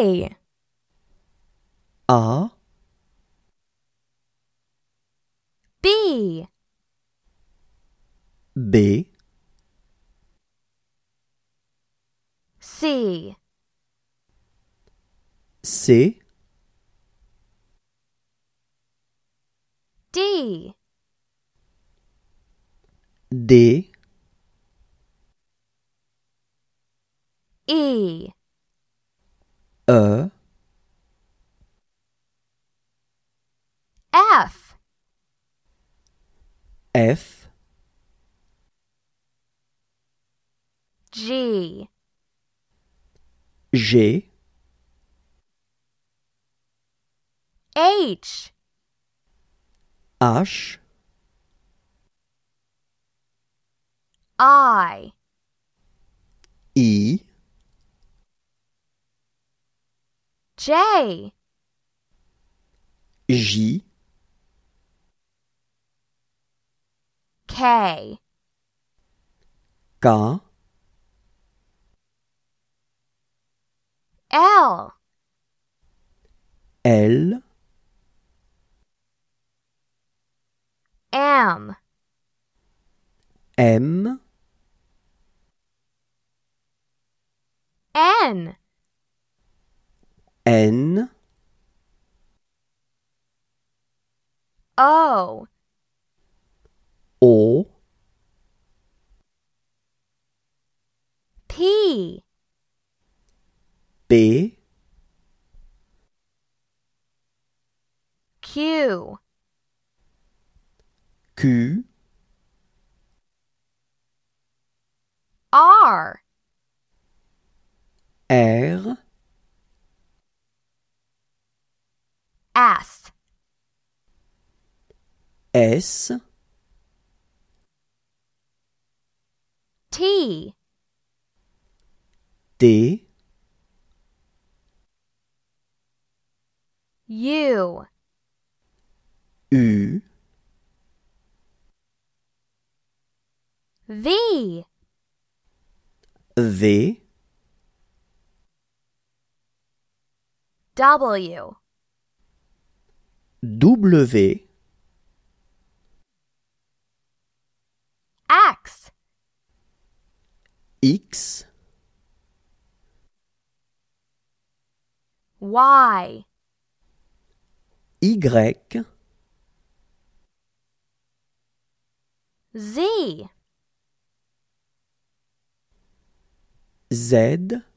A B B C C D D E a F f G g H h I i J. J. K. K. L. L. M. M. N. N O O P B Q Q R R S. S. T. D. U. U. V. V. W. W X, X Y Y Z Z